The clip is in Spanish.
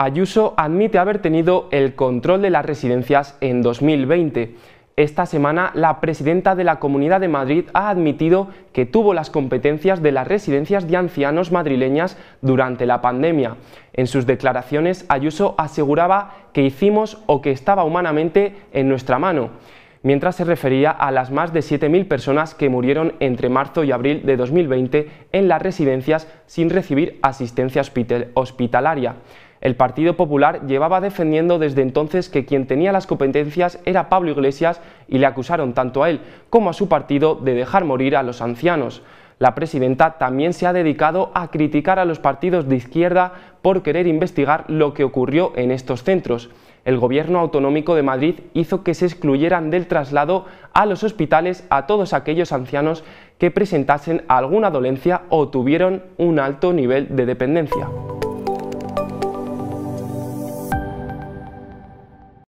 Ayuso admite haber tenido el control de las residencias en 2020. Esta semana la presidenta de la Comunidad de Madrid ha admitido que tuvo las competencias de las residencias de ancianos madrileñas durante la pandemia. En sus declaraciones Ayuso aseguraba que hicimos o que estaba humanamente en nuestra mano, mientras se refería a las más de 7.000 personas que murieron entre marzo y abril de 2020 en las residencias sin recibir asistencia hospitalaria. El Partido Popular llevaba defendiendo desde entonces que quien tenía las competencias era Pablo Iglesias y le acusaron tanto a él como a su partido de dejar morir a los ancianos. La presidenta también se ha dedicado a criticar a los partidos de izquierda por querer investigar lo que ocurrió en estos centros. El gobierno autonómico de Madrid hizo que se excluyeran del traslado a los hospitales a todos aquellos ancianos que presentasen alguna dolencia o tuvieron un alto nivel de dependencia.